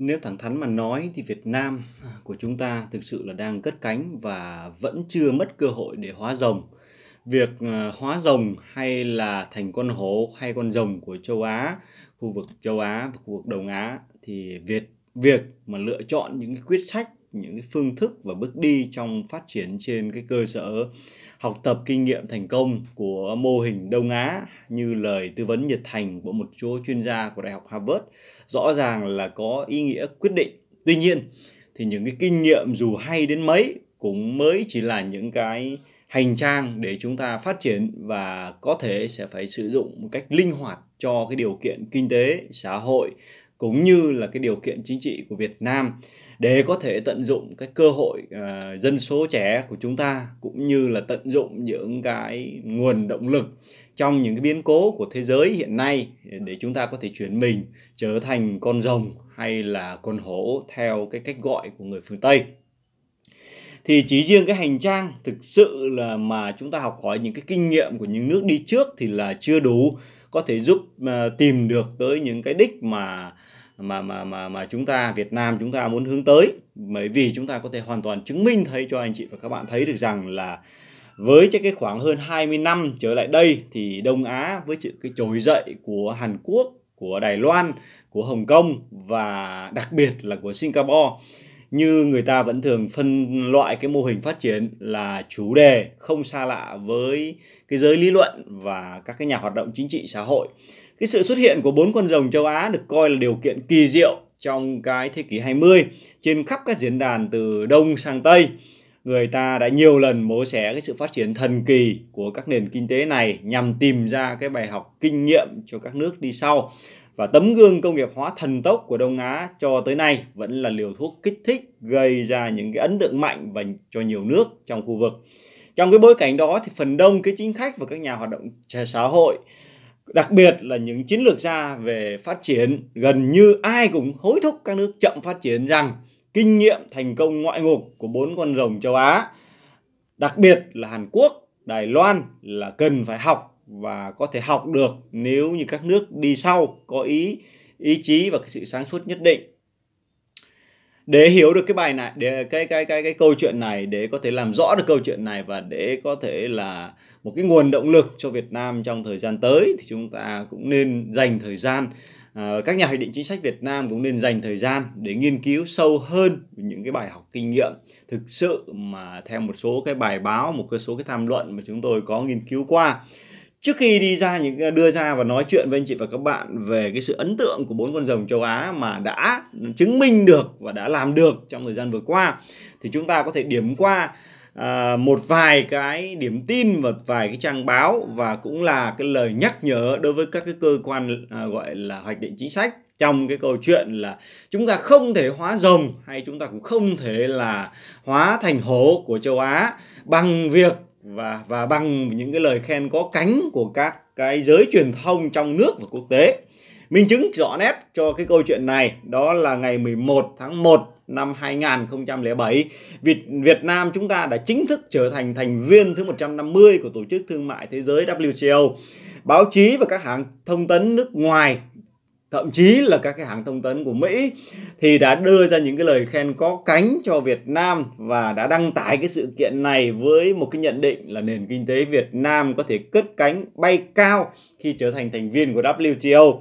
nếu thẳng thắn mà nói thì Việt Nam à, của chúng ta thực sự là đang cất cánh và vẫn chưa mất cơ hội để hóa rồng. Việc à, hóa rồng hay là thành con hổ hay con rồng của châu Á, khu vực châu Á và khu vực Đông Á thì Việt việc mà lựa chọn những cái quyết sách, những cái phương thức và bước đi trong phát triển trên cái cơ sở học tập kinh nghiệm thành công của mô hình Đông Á như lời tư vấn nhiệt thành của một số chuyên gia của Đại học Harvard rõ ràng là có ý nghĩa quyết định. Tuy nhiên thì những cái kinh nghiệm dù hay đến mấy cũng mới chỉ là những cái hành trang để chúng ta phát triển và có thể sẽ phải sử dụng một cách linh hoạt cho cái điều kiện kinh tế, xã hội cũng như là cái điều kiện chính trị của Việt Nam để có thể tận dụng cái cơ hội uh, dân số trẻ của chúng ta cũng như là tận dụng những cái nguồn động lực trong những cái biến cố của thế giới hiện nay để chúng ta có thể chuyển mình trở thành con rồng hay là con hổ theo cái cách gọi của người phương Tây thì chỉ riêng cái hành trang thực sự là mà chúng ta học hỏi những cái kinh nghiệm của những nước đi trước thì là chưa đủ có thể giúp uh, tìm được tới những cái đích mà mà mà mà mà chúng ta Việt Nam chúng ta muốn hướng tới bởi vì chúng ta có thể hoàn toàn chứng minh thấy cho anh chị và các bạn thấy được rằng là với cái khoảng hơn 20 năm trở lại đây thì Đông Á với sự cái trồi dậy của Hàn Quốc, của Đài Loan, của Hồng Kông và đặc biệt là của Singapore như người ta vẫn thường phân loại cái mô hình phát triển là chủ đề không xa lạ với cái giới lý luận và các cái nhà hoạt động chính trị xã hội cái sự xuất hiện của bốn con rồng châu Á được coi là điều kiện kỳ diệu trong cái thế kỷ 20 trên khắp các diễn đàn từ Đông sang Tây. Người ta đã nhiều lần mổ xẻ cái sự phát triển thần kỳ của các nền kinh tế này nhằm tìm ra cái bài học kinh nghiệm cho các nước đi sau. Và tấm gương công nghiệp hóa thần tốc của Đông Á cho tới nay vẫn là liều thuốc kích thích gây ra những cái ấn tượng mạnh và cho nhiều nước trong khu vực. Trong cái bối cảnh đó thì phần đông cái chính khách và các nhà hoạt động xã hội đặc biệt là những chiến lược gia về phát triển gần như ai cũng hối thúc các nước chậm phát triển rằng kinh nghiệm thành công ngoại ngục của bốn con rồng châu Á, đặc biệt là Hàn Quốc, Đài Loan là cần phải học và có thể học được nếu như các nước đi sau có ý ý chí và cái sự sáng suốt nhất định. Để hiểu được cái bài này, để cái cái cái cái câu chuyện này để có thể làm rõ được câu chuyện này và để có thể là một cái nguồn động lực cho Việt Nam trong thời gian tới thì chúng ta cũng nên dành thời gian ờ, các nhà hoạch định chính sách Việt Nam cũng nên dành thời gian để nghiên cứu sâu hơn những cái bài học kinh nghiệm thực sự mà theo một số cái bài báo một số cái tham luận mà chúng tôi có nghiên cứu qua trước khi đi ra những đưa ra và nói chuyện với anh chị và các bạn về cái sự ấn tượng của bốn con rồng châu Á mà đã chứng minh được và đã làm được trong thời gian vừa qua thì chúng ta có thể điểm qua à, một vài cái điểm tin và vài cái trang báo và cũng là cái lời nhắc nhở đối với các cái cơ quan à, gọi là hoạch định chính sách trong cái câu chuyện là chúng ta không thể hóa rồng hay chúng ta cũng không thể là hóa thành hổ của châu Á bằng việc và và bằng những cái lời khen có cánh của các cái giới truyền thông trong nước và quốc tế. Minh chứng rõ nét cho cái câu chuyện này đó là ngày 11 tháng 1 năm 2007, Việt, Việt Nam chúng ta đã chính thức trở thành thành viên thứ 150 của Tổ chức Thương mại Thế giới WTO. Báo chí và các hãng thông tấn nước ngoài thậm chí là các cái hãng thông tấn của Mỹ thì đã đưa ra những cái lời khen có cánh cho Việt Nam và đã đăng tải cái sự kiện này với một cái nhận định là nền kinh tế Việt Nam có thể cất cánh bay cao khi trở thành thành viên của WTO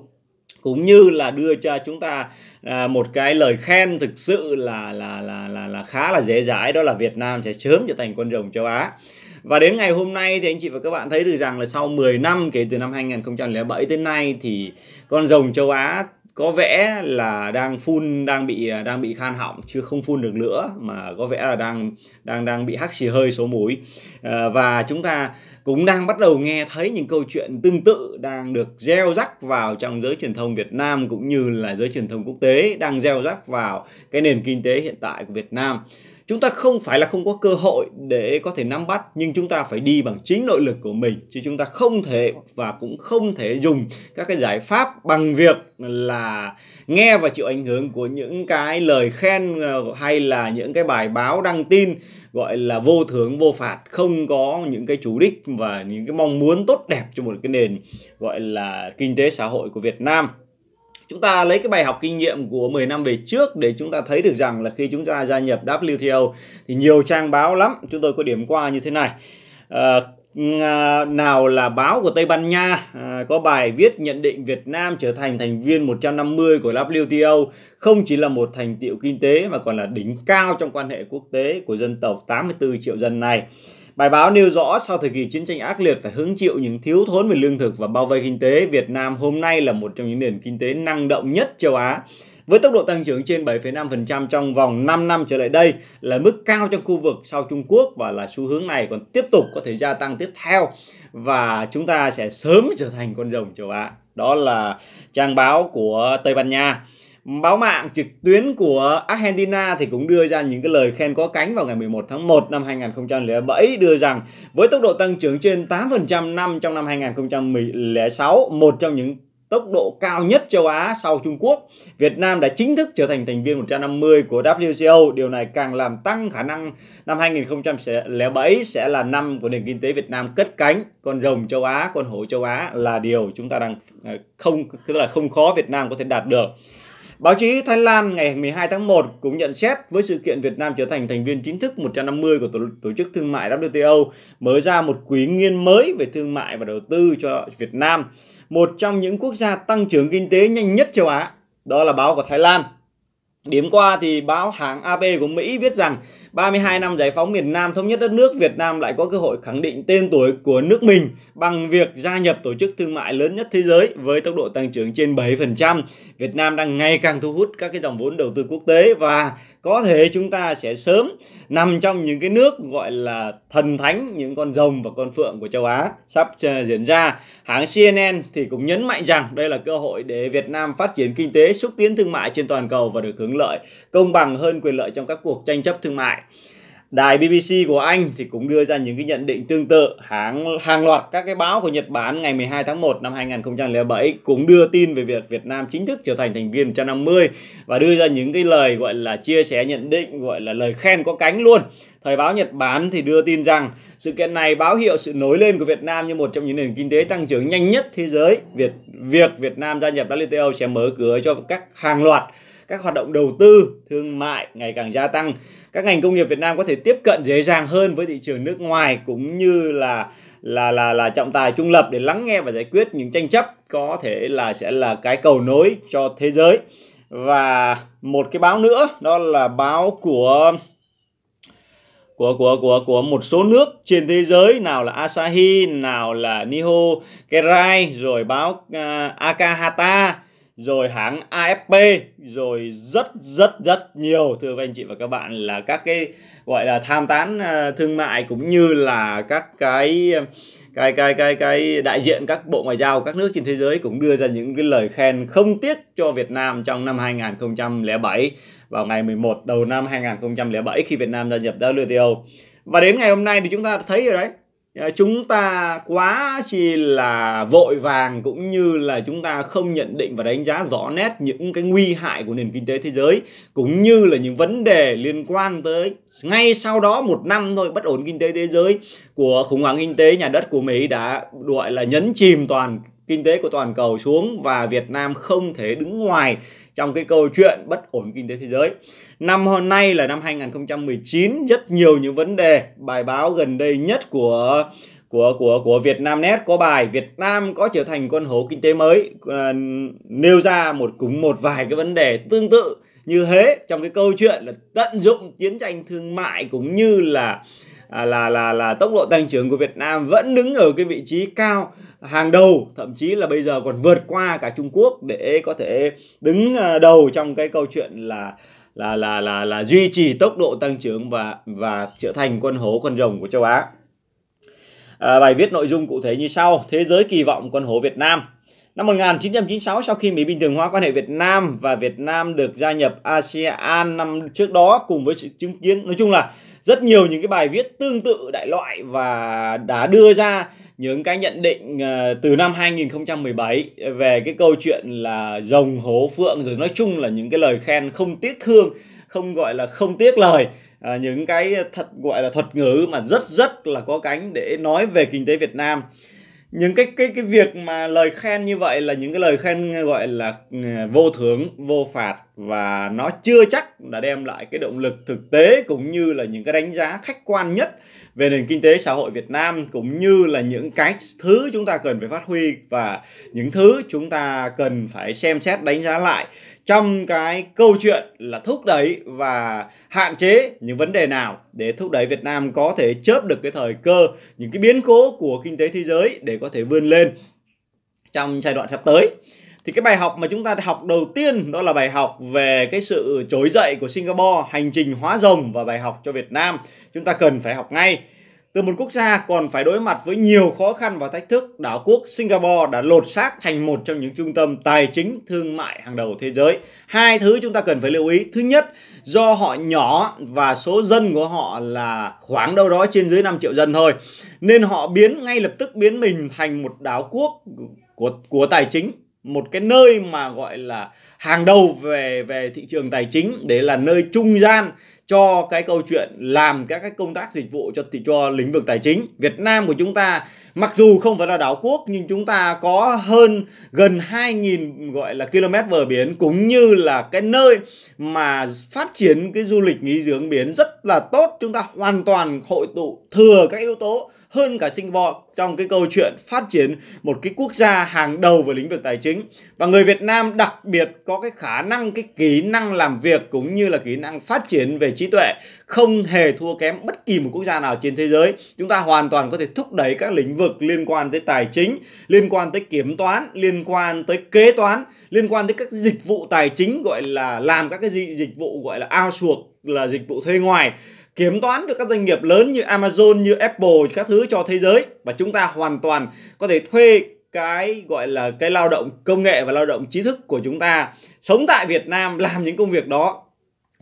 cũng như là đưa cho chúng ta à, một cái lời khen thực sự là là là là, là khá là dễ dãi đó là Việt Nam sẽ sớm trở thành con rồng châu Á. Và đến ngày hôm nay thì anh chị và các bạn thấy được rằng là sau 10 năm kể từ năm 2007 tới nay thì con rồng châu Á có vẻ là đang phun đang bị à, đang bị khan hỏng chưa không phun được nữa mà có vẻ là đang đang đang bị hắt xì hơi số mũi à, và chúng ta cũng đang bắt đầu nghe thấy những câu chuyện tương tự đang được gieo rắc vào trong giới truyền thông Việt Nam cũng như là giới truyền thông quốc tế đang gieo rắc vào cái nền kinh tế hiện tại của Việt Nam. Chúng ta không phải là không có cơ hội để có thể nắm bắt nhưng chúng ta phải đi bằng chính nội lực của mình chứ chúng ta không thể và cũng không thể dùng các cái giải pháp bằng việc là nghe và chịu ảnh hưởng của những cái lời khen ờ, hay là những cái bài báo đăng tin gọi là vô thưởng vô phạt không có những cái chủ đích và những cái mong muốn tốt đẹp cho một cái nền gọi là kinh tế xã hội của Việt Nam chúng ta lấy cái bài học kinh nghiệm của 10 năm về trước để chúng ta thấy được rằng là khi chúng ta gia nhập WTO thì nhiều trang báo lắm chúng tôi có điểm qua như thế này à, À, nào là báo của Tây Ban Nha à, có bài viết nhận định Việt Nam trở thành thành viên 150 của WTO không chỉ là một thành tiệu kinh tế mà còn là đỉnh cao trong quan hệ quốc tế của dân tộc 84 triệu dân này. Bài báo nêu rõ sau thời kỳ chiến tranh ác liệt phải hứng chịu những thiếu thốn về lương thực và bao vây kinh tế, Việt Nam hôm nay là một trong những nền kinh tế năng động nhất châu Á với tốc độ tăng trưởng trên 7,5% trong vòng 5 năm trở lại đây là mức cao trong khu vực sau Trung Quốc và là xu hướng này còn tiếp tục có thể gia tăng tiếp theo và chúng ta sẽ sớm trở thành con rồng châu Á. Đó là trang báo của Tây Ban Nha báo mạng trực tuyến của Argentina thì cũng đưa ra những cái lời khen có cánh vào ngày 11 tháng 1 năm 2007 đưa rằng với tốc độ tăng trưởng trên 8% năm trong năm 2006, một trong những tốc độ cao nhất châu Á sau Trung Quốc. Việt Nam đã chính thức trở thành thành viên 150 của WTO. Điều này càng làm tăng khả năng năm 2007 sẽ là năm của nền kinh tế Việt Nam cất cánh. Con rồng châu Á, con hổ châu Á là điều chúng ta đang ờ, không tức là không khó Việt Nam có thể đạt được. Báo chí Thái Lan ngày 12 tháng 1 cũng nhận xét với sự kiện Việt Nam trở thành thành viên chính thức 150 của Tổ chức Thương mại WTO mở ra một quý nghiên mới về thương mại và đầu tư cho Việt Nam một trong những quốc gia tăng trưởng kinh tế nhanh nhất châu Á, đó là báo của Thái Lan. Điểm qua thì báo hãng AP của Mỹ viết rằng 32 năm giải phóng miền Nam thống nhất đất nước, Việt Nam lại có cơ hội khẳng định tên tuổi của nước mình bằng việc gia nhập tổ chức thương mại lớn nhất thế giới với tốc độ tăng trưởng trên 7%. Việt Nam đang ngày càng thu hút các cái dòng vốn đầu tư quốc tế và có thể chúng ta sẽ sớm nằm trong những cái nước gọi là thần thánh những con rồng và con phượng của châu Á sắp ờ, diễn ra. Hãng CNN thì cũng nhấn mạnh rằng đây là cơ hội để Việt Nam phát triển kinh tế, xúc tiến thương mại trên toàn cầu và được hưởng lợi công bằng hơn quyền lợi trong các cuộc tranh chấp thương mại lại đài BBC của Anh thì cũng đưa ra những cái nhận định tương tự hàng hàng loạt các cái báo của Nhật Bản ngày 12 tháng 1 năm 2007 cũng đưa tin về việc Việt Nam chính thức trở thành thành viên 150 và đưa ra những cái lời gọi là chia sẻ nhận định gọi là lời khen có cánh luôn thời báo Nhật Bản thì đưa tin rằng sự kiện này báo hiệu sự nổi lên của Việt Nam như một trong những nền kinh tế tăng trưởng nhanh nhất thế giới. Việc việc Việt Nam gia nhập WTO sẽ mở cửa cho các hàng loạt các hoạt động đầu tư, thương mại ngày càng gia tăng. Các ngành công nghiệp Việt Nam có thể tiếp cận dễ dàng hơn với thị trường nước ngoài cũng như là là là là trọng tài trung lập để lắng nghe và giải quyết những tranh chấp có thể là sẽ là cái cầu nối cho thế giới và một cái báo nữa đó là báo của của của của của một số nước trên thế giới nào là Asahi nào là Niho Kerai rồi báo uh, Akahata rồi hãng AFP rồi rất rất rất nhiều thưa các anh chị và các bạn là các cái gọi là tham tán ờ, thương mại cũng như là các cái cái cái cái cái đại diện các bộ ngoại giao các nước trên thế giới cũng đưa ra những cái lời khen không tiếc cho Việt Nam trong năm 2007 vào ngày 11 đầu năm 2007 khi Việt Nam gia nhập WTO. Và đến ngày hôm nay thì chúng ta thấy rồi đấy, Ờ, chúng ta quá chi là vội vàng cũng như là chúng ta không nhận định và đánh giá rõ nét những cái nguy hại của nền kinh tế thế giới cũng như là những vấn đề liên quan tới ngay sau đó một năm thôi bất ổn kinh tế thế giới của khủng hoảng kinh tế nhà đất của Mỹ đã gọi là nhấn chìm toàn kinh tế của toàn cầu xuống và Việt Nam không thể đứng ngoài trong cái câu chuyện bất ổn kinh tế thế giới. Năm hôm nay là năm 2019 rất nhiều những vấn đề bài báo gần đây nhất của của của của Vietnamnet có bài Việt Nam có trở thành con hổ kinh tế mới à, nêu ra một cùng một vài cái vấn đề tương tự như thế trong cái câu chuyện là tận dụng chiến tranh thương mại cũng như là À, là là là tốc độ tăng trưởng của Việt Nam vẫn đứng ở cái vị trí cao hàng đầu thậm chí là bây giờ còn vượt qua cả Trung Quốc để có thể đứng à, đầu trong cái câu chuyện là là là là là duy trì tốc độ tăng trưởng và và trở thành quân hổ quân rồng của châu Á. À, bài viết nội dung cụ thể như sau: Thế giới kỳ vọng quân hổ Việt Nam. Năm 1996 sau khi Mỹ bình thường hóa quan hệ Việt Nam và Việt Nam được gia nhập ASEAN năm trước đó cùng với sự chứng kiến nói chung là rất nhiều những cái bài viết tương tự đại loại và đã đưa ra những cái nhận định ờ, từ năm 2017 về cái câu chuyện là rồng hố phượng rồi nói chung là những cái lời khen không tiếc thương không gọi là không tiếc lời à, những cái thật gọi là thuật ngữ mà rất rất là có cánh để nói về kinh tế Việt Nam những cái cái cái việc mà lời khen như vậy là những cái lời khen gọi là ờ, vô thưởng vô phạt và nó chưa chắc đã đem lại cái động lực thực tế cũng như là những cái đánh giá khách quan nhất về nền kinh tế xã hội Việt Nam cũng như là những cái thứ chúng ta cần phải phát huy và những thứ chúng ta cần phải xem xét đánh giá lại trong cái câu chuyện là thúc đẩy và hạn chế những vấn đề nào để thúc đẩy Việt Nam có thể chớp được cái thời cơ những cái biến cố của kinh tế thế giới để có thể vươn lên trong giai đoạn sắp tới thì cái bài học mà chúng ta học đầu tiên đó là bài học về cái sự trỗi dậy của Singapore, hành trình hóa rồng và bài học cho Việt Nam. Chúng ta cần phải học ngay. Từ một quốc gia còn phải đối mặt với nhiều khó khăn và thách thức, đảo quốc Singapore đã lột xác thành một trong những trung tâm tài chính thương mại hàng đầu thế giới. Hai thứ chúng ta cần phải lưu ý. Thứ nhất, do họ nhỏ và số dân của họ là khoảng đâu đó trên dưới 5 triệu dân thôi, nên họ biến ngay lập tức biến mình thành một đảo quốc của của tài chính một cái nơi mà gọi là hàng đầu về về thị trường tài chính để là nơi trung gian cho cái câu chuyện làm các cái công tác dịch vụ cho thì cho lĩnh vực tài chính Việt Nam của chúng ta mặc dù không phải là đảo quốc nhưng chúng ta có hơn gần 2.000 gọi là km bờ biển cũng như là cái nơi mà phát triển cái du lịch nghỉ dưỡng biển rất là tốt chúng ta hoàn toàn hội tụ thừa các yếu tố hơn cả Singapore trong cái câu chuyện phát triển một cái quốc gia hàng đầu về lĩnh vực tài chính và người Việt Nam đặc biệt có cái khả năng cái kỹ năng làm việc cũng như là kỹ năng phát triển về trí tuệ không hề thua kém bất kỳ một quốc gia nào trên thế giới chúng ta hoàn toàn có thể thúc đẩy các lĩnh vực liên quan tới tài chính liên quan tới kiểm toán liên quan tới kế toán liên quan tới các dịch vụ tài chính gọi là làm các cái dịch vụ gọi là ao outsource là dịch vụ thuê ngoài kiểm toán được các doanh nghiệp lớn như Amazon, như Apple, các thứ cho thế giới và chúng ta hoàn toàn có thể thuê cái gọi là cái lao động công nghệ và lao động trí thức của chúng ta sống tại Việt Nam làm những công việc đó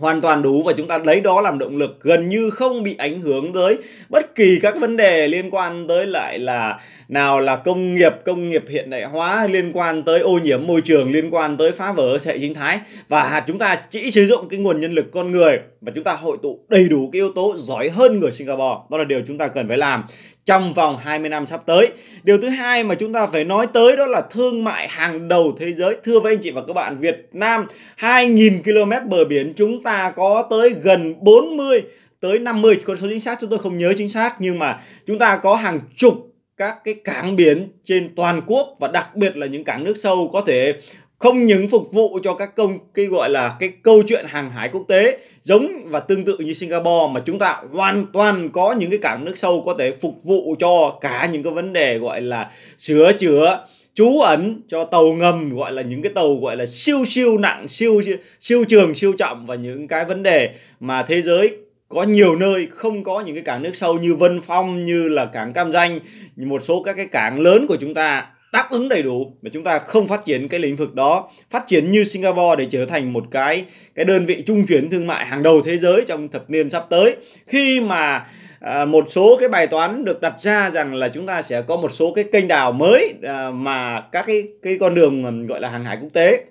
hoàn toàn đúng và chúng ta lấy đó làm động lực gần như không bị ảnh hưởng tới bất kỳ các vấn đề liên quan tới lại là nào là công nghiệp công nghiệp hiện đại hóa liên quan tới ô nhiễm môi trường liên quan tới phá vỡ hệ sinh thái và chúng ta chỉ sử dụng cái nguồn nhân lực con người và chúng ta hội tụ đầy đủ cái yếu tố giỏi hơn người Singapore đó là điều chúng ta cần phải làm trong vòng 20 năm sắp tới. Điều thứ hai mà chúng ta phải nói tới đó là thương mại hàng đầu thế giới. Thưa với anh chị và các bạn, Việt Nam 2.000 km bờ biển chúng ta có tới gần 40 tới 50 con số chính xác chúng tôi không nhớ chính xác nhưng mà chúng ta có hàng chục các cái cảng biển trên toàn quốc và đặc biệt là những cảng nước sâu có thể không những phục vụ cho các công cái gọi là cái câu chuyện hàng hải quốc tế giống và tương tự như Singapore mà chúng ta hoàn toàn có những cái cảng nước sâu có thể phục vụ cho cả những cái vấn đề gọi là sửa chữa trú ẩn cho tàu ngầm gọi là những cái tàu gọi là siêu siêu nặng siêu siêu trường siêu trọng và những cái vấn đề mà thế giới có nhiều nơi không có những cái cảng nước sâu như Vân Phong như là cảng Cam Ranh một số các cái cảng lớn của chúng ta đáp ứng đầy đủ mà chúng ta không phát triển cái lĩnh vực đó phát triển như Singapore để trở thành một cái cái đơn vị trung chuyển thương mại hàng đầu thế giới trong thập niên sắp tới khi mà à, một số cái bài toán được đặt ra rằng là chúng ta sẽ có một số cái kênh đào mới à, mà các cái cái con đường gọi là hàng hải quốc tế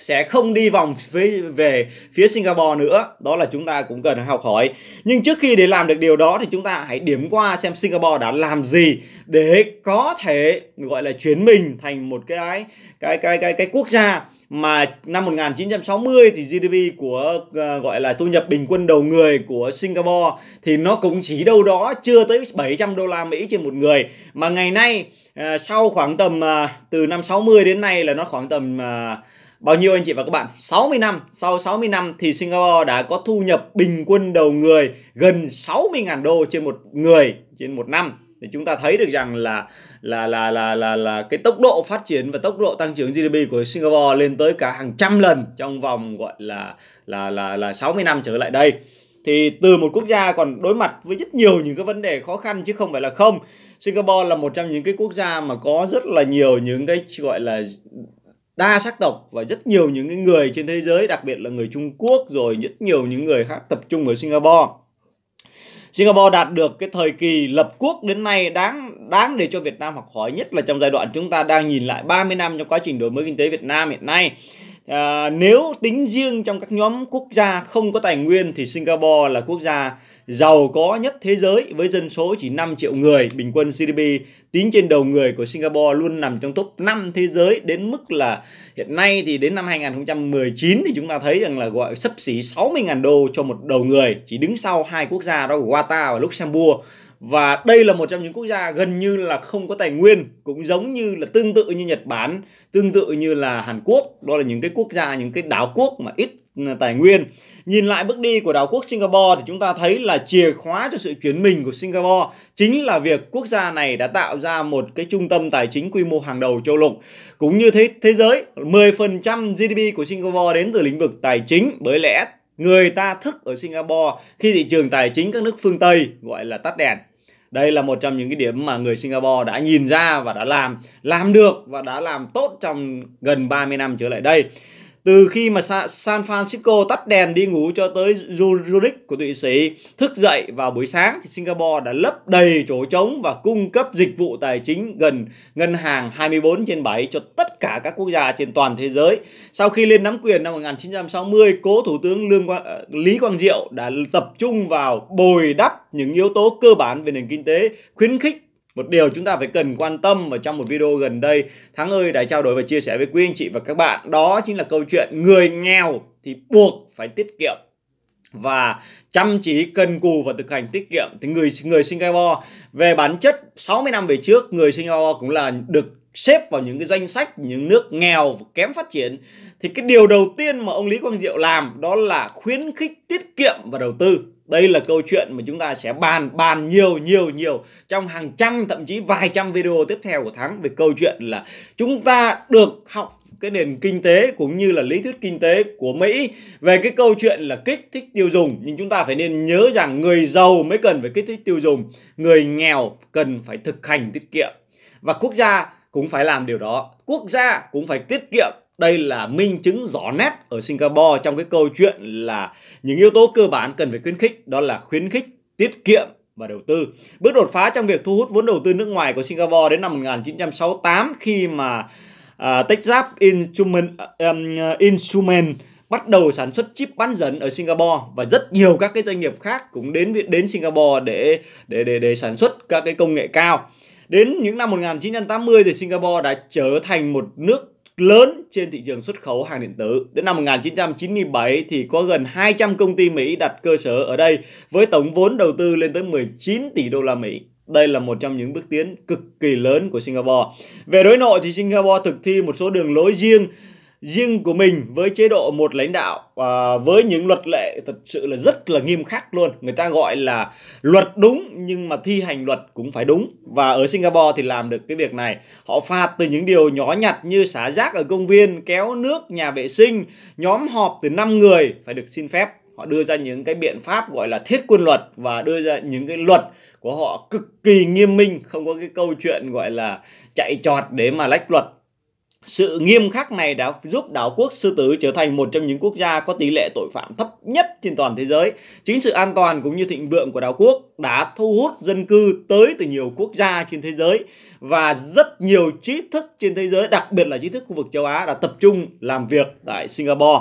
sẽ không đi vòng phía, về phía Singapore nữa đó là chúng ta cũng cần học hỏi nhưng trước khi để làm được điều đó thì chúng ta hãy điểm qua xem Singapore đã làm gì để có thể gọi là chuyển mình thành một cái cái cái cái cái quốc gia mà năm 1960 thì GDP của uh, gọi là thu nhập bình quân đầu người của Singapore thì nó cũng chỉ đâu đó chưa tới 700 đô la Mỹ trên một người mà ngày nay uh, sau khoảng tầm uh, từ năm 60 đến nay là nó khoảng tầm uh, Bao nhiêu anh chị và các bạn? 60 năm, sau 60 năm thì Singapore đã có thu nhập bình quân đầu người gần 60.000 đô trên một người trên một năm. Thì chúng ta thấy được rằng là là là là là là cái tốc độ phát triển và tốc độ tăng trưởng GDP của Singapore lên tới cả hàng trăm lần trong vòng gọi là là là là 60 năm trở lại đây. Thì từ một quốc gia còn đối mặt với rất nhiều những cái vấn đề khó khăn chứ không phải là không. Singapore là một trong những cái quốc gia mà có rất là nhiều những cái gọi là đa sắc tộc và rất nhiều những người trên thế giới đặc biệt là người Trung Quốc rồi rất nhiều những người khác tập trung ở Singapore Singapore đạt được cái thời kỳ lập quốc đến nay đáng đáng để cho Việt Nam học hỏi nhất là trong giai đoạn chúng ta đang nhìn lại 30 năm trong quá trình đổi mới kinh tế Việt Nam hiện nay. À, nếu tính riêng trong các nhóm quốc gia không có tài nguyên thì Singapore là quốc gia giàu có nhất thế giới với dân số chỉ 5 triệu người, bình quân GDP tính trên đầu người của Singapore luôn nằm trong top 5 thế giới đến mức là hiện nay thì đến năm 2019 thì chúng ta thấy rằng là gọi sấp xỉ 60.000 đô cho một đầu người, chỉ đứng sau hai quốc gia đó của Qatar và Luxembourg và đây là một trong những quốc gia gần như là không có tài nguyên cũng giống như là tương tự như Nhật Bản tương tự như là Hàn Quốc đó là những cái quốc gia những cái đảo quốc mà ít ừ, tài nguyên nhìn lại bước đi của đảo quốc Singapore thì chúng ta thấy là chìa khóa cho sự chuyển mình của Singapore chính là việc quốc gia này đã tạo ra một cái trung tâm tài chính quy mô hàng đầu châu lục cũng như thế thế giới 10% GDP của Singapore đến từ lĩnh vực tài chính bởi lẽ người ta thức ở Singapore khi thị trường tài chính các nước phương Tây gọi là tắt đèn đây là một trong những cái điểm mà người Singapore đã nhìn ra và đã làm làm được và đã làm tốt trong gần 30 năm trở lại đây từ khi mà San Francisco tắt đèn đi ngủ cho tới Zurich của Thụy Sĩ thức dậy vào buổi sáng thì Singapore đã lấp đầy chỗ trống và cung cấp dịch vụ tài chính gần ngân hàng 24 trên 7 cho tất cả các quốc gia trên toàn thế giới. Sau khi lên nắm quyền năm 1960, cố thủ tướng Lương Quang, ờ, Lý Quang Diệu đã tập trung vào bồi đắp những yếu tố cơ bản về nền kinh tế, khuyến khích một điều chúng ta phải cần quan tâm ở trong một video gần đây tháng ơi đã trao đổi và chia sẻ với quý anh chị và các bạn đó chính là câu chuyện người nghèo thì buộc phải tiết kiệm và chăm chỉ cần cù và thực hành tiết kiệm thì người người Singapore về bản chất 60 năm về trước người Singapore cũng là được xếp vào những cái danh sách những nước nghèo kém phát triển thì cái điều đầu tiên mà ông Lý Quang Diệu làm đó là khuyến khích tiết kiệm và đầu tư đây là câu chuyện mà chúng ta sẽ bàn bàn nhiều nhiều nhiều trong hàng trăm thậm chí vài trăm video tiếp theo của thắng về câu chuyện là chúng ta được học cái nền kinh tế cũng như là lý thuyết kinh tế của Mỹ về cái câu chuyện là kích thích tiêu dùng nhưng chúng ta phải nên nhớ rằng người giàu mới cần phải kích thích tiêu dùng người nghèo cần phải thực hành tiết kiệm và quốc gia cũng phải làm điều đó quốc gia cũng phải tiết kiệm đây là minh chứng rõ nét ở Singapore trong cái câu chuyện là những yếu tố cơ bản cần phải khuyến khích đó là khuyến khích tiết kiệm và đầu tư. Bước đột phá trong việc thu hút vốn đầu tư nước ngoài của Singapore đến năm 1968 khi mà uh, à, Texas Instrument, um, uh, Instrument bắt đầu sản xuất chip bán dẫn ở Singapore và rất nhiều các cái doanh nghiệp khác cũng đến đến Singapore để để để, để sản xuất các cái công nghệ cao. Đến những năm 1980 thì Singapore đã trở thành một nước lớn trên thị trường xuất khẩu hàng điện tử. Đến năm 1997 thì có gần 200 công ty Mỹ đặt cơ sở ở đây với tổng vốn đầu tư lên tới 19 tỷ đô la Mỹ. Đây là một trong những bước tiến cực kỳ lớn của Singapore. Về đối nội thì Singapore thực thi một số đường lối riêng riêng của mình với chế độ một lãnh đạo à, với những luật lệ thật sự là rất là nghiêm khắc luôn người ta gọi là luật đúng nhưng mà thi hành luật cũng phải đúng và ở Singapore thì làm được cái việc này họ phạt từ những điều nhỏ nhặt như xả rác ở công viên kéo nước nhà vệ sinh nhóm họp từ 5 người phải được xin phép họ đưa ra những cái biện pháp gọi là thiết quân luật và đưa ra những cái luật của họ cực kỳ nghiêm minh không có cái câu chuyện gọi là chạy trọt để mà lách luật sự nghiêm khắc này đã giúp đảo quốc sư tử trở thành một trong những quốc gia có tỷ lệ tội phạm thấp nhất trên toàn thế giới. Chính sự an toàn cũng như thịnh vượng của đảo quốc đã thu hút dân cư tới từ nhiều quốc gia trên thế giới và rất nhiều trí thức trên thế giới, đặc biệt là trí thức khu vực châu Á đã tập trung làm việc tại Singapore.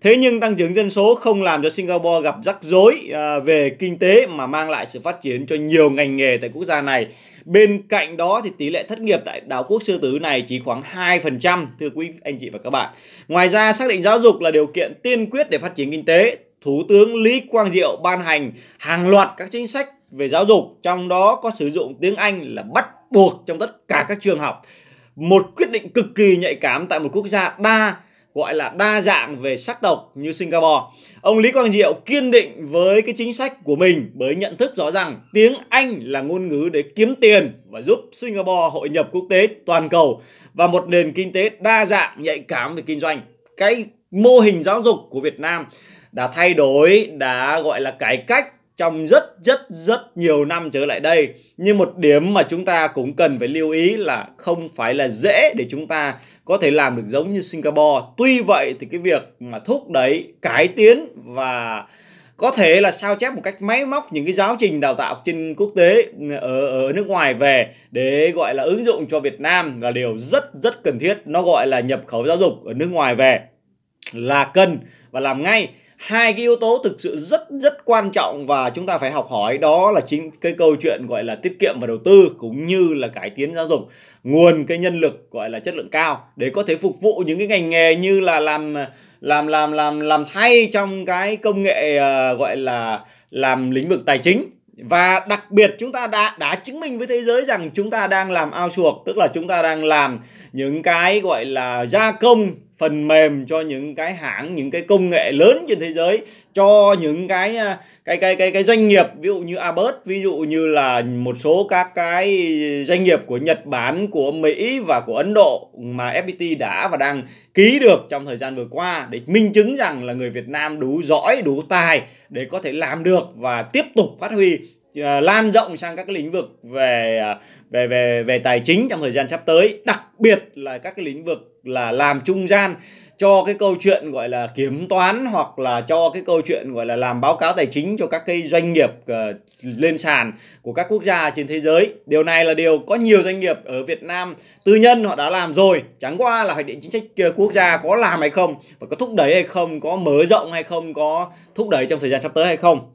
Thế nhưng tăng trưởng dân số không làm cho Singapore gặp rắc rối à, về kinh tế mà mang lại sự phát triển cho nhiều ngành nghề tại quốc gia này. Bên cạnh đó thì tỷ lệ thất nghiệp tại đảo quốc sư tử này chỉ khoảng 2% thưa quý anh chị và các bạn. Ngoài ra xác định giáo dục là điều kiện tiên quyết để phát triển kinh tế. Thủ tướng Lý Quang Diệu ban hành hàng loạt các chính sách về giáo dục, trong đó có sử dụng tiếng Anh là bắt buộc trong tất cả các trường học. Một quyết định cực kỳ nhạy cảm tại một quốc gia đa gọi là đa dạng về sắc tộc như Singapore. Ông Lý Quang Diệu kiên định với cái chính sách của mình bởi nhận thức rõ rằng tiếng Anh là ngôn ngữ để kiếm tiền và giúp Singapore hội nhập quốc tế toàn cầu và một nền kinh tế đa dạng nhạy cảm về kinh doanh. Cái mô hình giáo dục của Việt Nam đã thay đổi, đã gọi là cải cách trong rất rất rất nhiều năm trở lại đây nhưng một điểm mà chúng ta cũng cần phải lưu ý là không phải là dễ để chúng ta có thể làm được giống như Singapore tuy vậy thì cái việc mà thúc đẩy cải tiến và có thể là sao chép một cách máy móc những cái giáo trình đào tạo trên quốc tế ở, ở nước ngoài về để gọi là ứng dụng cho Việt Nam là điều rất rất cần thiết nó gọi là nhập khẩu giáo dục ở nước ngoài về là cần và làm ngay hai cái yếu tố thực sự rất rất quan trọng và chúng ta phải học hỏi đó là chính cái câu chuyện gọi là tiết kiệm và đầu tư cũng như là cải tiến giáo dục nguồn cái nhân lực gọi là chất lượng cao để có thể phục vụ những cái ngành nghề như là làm làm làm làm làm thay trong cái công nghệ uh, gọi là làm lĩnh vực tài chính và đặc biệt chúng ta đã đã chứng minh với thế giới rằng chúng ta đang làm ao chuộc tức là chúng ta đang làm những cái gọi là gia công phần mềm cho những cái hãng những cái công nghệ lớn trên thế giới cho những cái à, cái cái cái cái doanh nghiệp ví dụ như Airbus ví dụ như là một số các cái doanh nghiệp của Nhật Bản của Mỹ và của Ấn Độ mà FPT đã và đang ký được trong thời gian vừa qua để minh chứng rằng là người Việt Nam đủ giỏi đủ tài để có thể làm được và tiếp tục phát huy Ờ, lan rộng sang các cái lĩnh vực về ờ, về về về tài chính trong thời gian sắp tới đặc biệt là các cái lĩnh vực là làm trung gian cho cái câu chuyện gọi là kiểm toán hoặc là cho cái câu chuyện gọi là làm báo cáo tài chính cho các cái doanh nghiệp ờ, lên sàn của các quốc gia trên thế giới. Điều này là điều có nhiều doanh nghiệp ở Việt Nam tư nhân họ đã làm rồi. Chẳng qua là hoạch định chính sách quốc gia có làm hay không và có thúc đẩy hay không, có mở rộng hay không, có thúc đẩy trong thời gian sắp tới hay không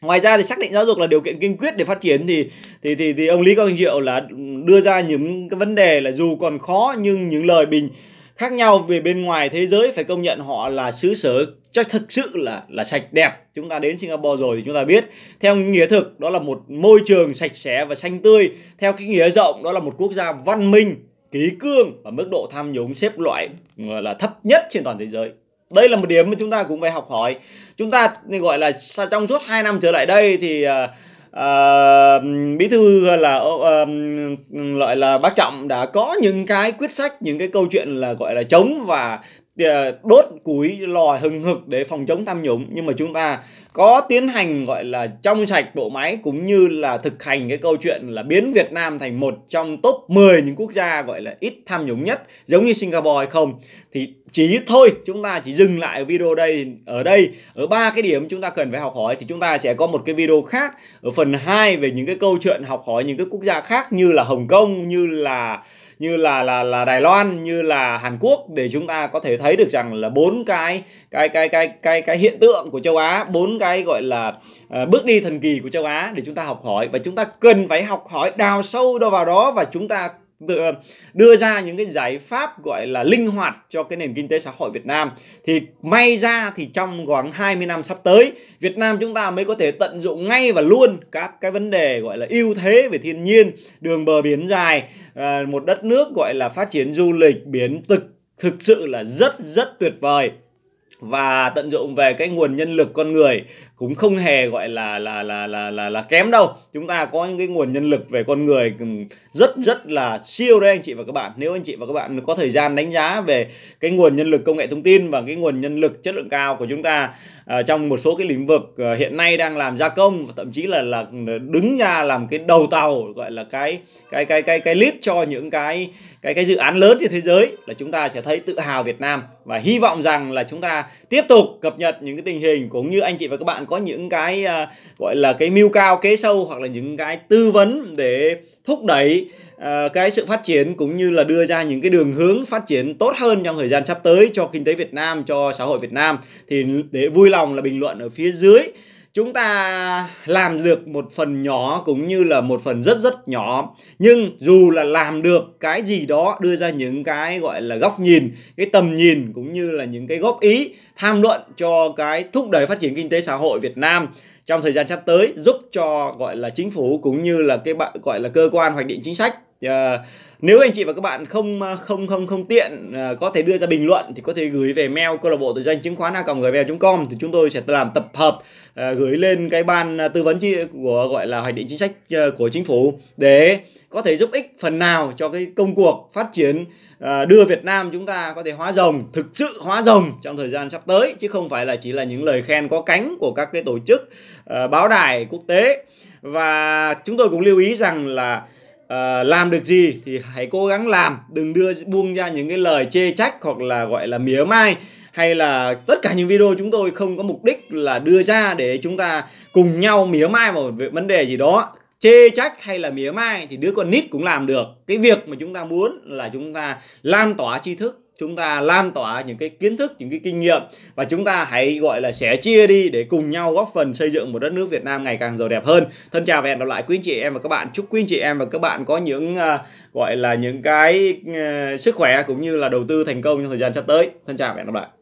ngoài ra thì xác định giáo dục là điều kiện kiên quyết để phát triển thì thì thì, thì ông lý quang diệu là đưa ra những cái vấn đề là dù còn khó nhưng những lời bình khác nhau về bên ngoài thế giới phải công nhận họ là xứ sở chắc thực sự là là sạch đẹp chúng ta đến Singapore rồi thì chúng ta biết theo nghĩa thực đó là một môi trường sạch sẽ và xanh tươi theo cái nghĩa rộng đó là một quốc gia văn minh ký cương và mức độ tham nhũng xếp loại là thấp nhất trên toàn thế giới đây là một điểm mà chúng ta cũng phải học hỏi chúng ta gọi là trong suốt 2 năm trở lại đây thì uh, bí thư là uh, gọi là bác trọng đã có những cái quyết sách những cái câu chuyện là gọi là chống và Ờ, đốt cúi lò hừng hực để phòng chống tham nhũng nhưng mà chúng ta có tiến hành gọi là trong sạch bộ máy cũng như là thực hành cái câu chuyện là biến Việt Nam thành một trong top 10 những quốc gia gọi là ít tham nhũng nhất giống như Singapore hay không thì chỉ thôi chúng ta chỉ dừng lại video đây ở đây ở ba cái điểm chúng ta cần phải học hỏi thì chúng ta sẽ có một cái video khác ở phần 2 về những cái câu chuyện học hỏi những cái quốc gia khác như là Hồng Kông như là như là là là Đài Loan như là Hàn Quốc để chúng ta có thể thấy được rằng là bốn cái cái cái cái cái cái hiện tượng của châu Á bốn cái gọi là uh, bước đi thần kỳ của châu Á để chúng ta học hỏi và chúng ta cần phải học hỏi đào sâu đâu vào đó và chúng ta Ờ, đưa ra những cái giải pháp gọi là linh hoạt cho cái nền kinh tế xã hội Việt Nam thì may ra thì trong khoảng 20 năm sắp tới Việt Nam chúng ta mới có thể tận dụng ngay và luôn các cái vấn đề gọi là ưu thế về thiên nhiên đường bờ biển dài ờ, một đất nước gọi là phát triển du lịch biển thực thực sự là rất rất tuyệt vời và tận dụng về cái nguồn nhân lực con người cũng không hề gọi là là là là là, là kém đâu chúng ta có những cái nguồn nhân lực về con người rất rất là siêu đấy anh chị và các bạn nếu anh chị và các bạn có thời gian đánh giá về cái nguồn nhân lực công nghệ thông tin và cái nguồn nhân lực chất lượng cao của chúng ta Ờ, trong một số cái lĩnh vực ờ, hiện nay đang làm gia công và thậm chí là là đứng ra làm cái đầu tàu gọi là cái cái cái cái cái lead cho những cái cái cái dự án lớn trên thế giới là chúng ta sẽ thấy tự hào Việt Nam và hy vọng rằng là chúng ta tiếp tục cập nhật những cái tình hình cũng như anh chị và các bạn có những cái ờ, gọi là cái mưu cao kế sâu hoặc là những cái tư vấn để thúc đẩy Ờ, cái sự phát triển cũng như là đưa ra những cái đường hướng phát triển tốt hơn trong thời gian sắp tới cho kinh tế Việt Nam cho xã hội Việt Nam thì để vui lòng là bình luận ở phía dưới chúng ta làm được một phần nhỏ cũng như là một phần rất rất nhỏ nhưng dù là làm được cái gì đó đưa ra những cái gọi là góc nhìn cái tầm nhìn cũng như là những cái góp ý tham luận cho cái thúc đẩy phát triển kinh tế xã hội Việt Nam trong thời gian sắp tới giúp cho gọi là chính phủ cũng như là cái gọi là cơ quan hoạch định chính sách uh, nếu anh chị và các bạn không ờ, không không không tiện uh, có thể đưa ra bình luận thì có thể gửi về mail câu lạc bộ tự doanh chứng khoán a gmail.com thì chúng tôi sẽ làm tập hợp uh, gửi lên cái ban tư vấn chi của gọi là hoạch định chính sách uh, của chính phủ để có thể giúp ích phần nào cho cái công cuộc phát triển uh, đưa Việt Nam chúng ta có thể hóa rồng thực sự hóa rồng trong thời gian sắp tới chứ không phải là chỉ là những lời khen có cánh của các cái tổ chức uh, báo đài quốc tế và chúng tôi cũng lưu ý rằng là Ờ, làm được gì thì hãy cố gắng làm đừng đưa buông ra những cái lời chê trách hoặc là gọi là mỉa mai hay là tất cả những video chúng tôi không có mục đích là đưa ra để chúng ta cùng nhau mỉa mai một vấn đề gì đó chê trách hay là mỉa mai thì đứa con nít cũng làm được cái việc mà chúng ta muốn là chúng ta lan tỏa tri thức chúng ta lan tỏa những cái kiến thức những cái kinh nghiệm và chúng ta hãy gọi là sẻ chia đi để cùng nhau góp phần xây dựng một đất nước Việt Nam ngày càng giàu đẹp hơn thân chào và hẹn gặp lại quý anh chị em và các bạn chúc quý anh chị em và các bạn có những uh, gọi là những cái uh, sức khỏe cũng như là đầu tư thành công trong thời gian sắp tới thân chào và hẹn gặp lại